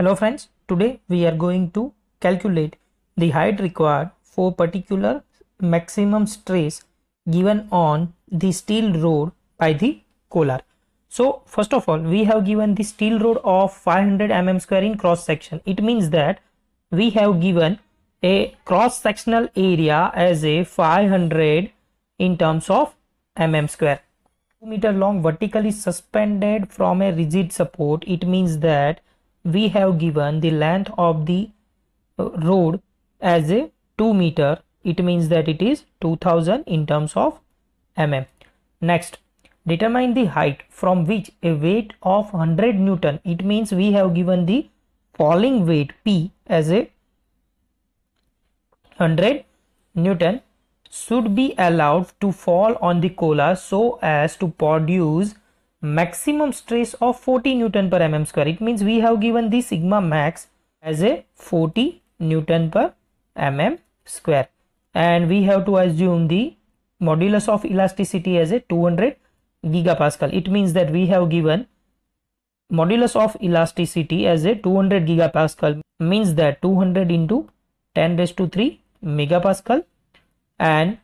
Hello friends, today we are going to calculate the height required for particular maximum stress given on the steel rod by the Kohler. So first of all, we have given the steel rod of 500 mm square in cross section. It means that we have given a cross sectional area as a 500 in terms of mm square. 2 meter long vertically suspended from a rigid support. It means that we have given the length of the uh, road as a 2 meter it means that it is 2000 in terms of mm next determine the height from which a weight of 100 newton it means we have given the falling weight p as a 100 newton should be allowed to fall on the cola so as to produce maximum stress of 40 newton per mm square it means we have given the sigma max as a 40 newton per mm square and we have to assume the modulus of elasticity as a 200 gigapascal it means that we have given modulus of elasticity as a 200 gigapascal means that 200 into 10 raised to 3 megapascal and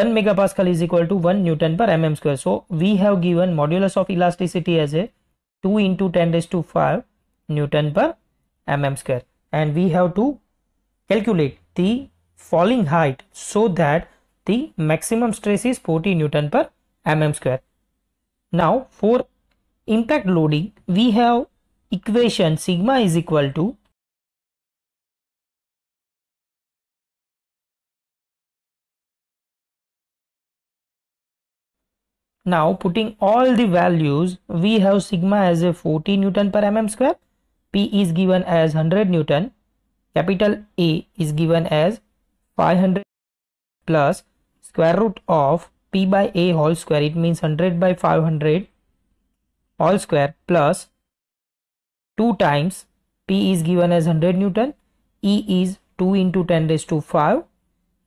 1 megapascal is equal to 1 newton per mm square so we have given modulus of elasticity as a 2 into 10 raised to 5 newton per mm square and we have to calculate the falling height so that the maximum stress is 40 newton per mm square now for impact loading we have equation sigma is equal to Now putting all the values, we have sigma as a 40 Newton per mm square, P is given as 100 Newton, capital A is given as 500 plus square root of P by A whole square, it means 100 by 500 all square plus 2 times P is given as 100 Newton, E is 2 into 10 raised to 5,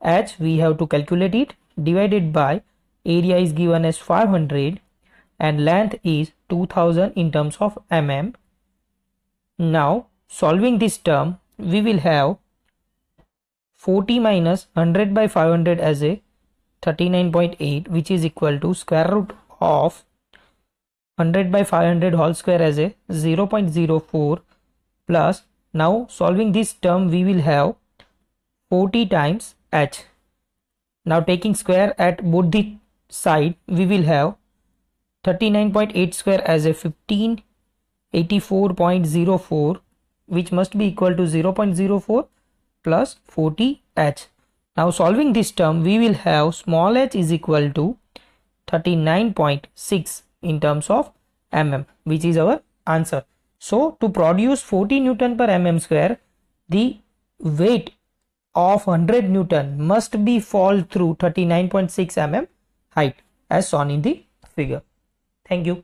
H we have to calculate it divided by area is given as 500 and length is 2000 in terms of mm now solving this term we will have 40 minus 100 by 500 as a 39.8 which is equal to square root of 100 by 500 whole square as a 0.04 plus now solving this term we will have 40 times h now taking square at both the side we will have 39.8 square as a 1584.04 which must be equal to 0.04 plus 40h. Now solving this term we will have small h is equal to 39.6 in terms of mm which is our answer. So to produce 40 Newton per mm square the weight of 100 Newton must be fall through 39.6 mm height as shown in the figure. Thank you.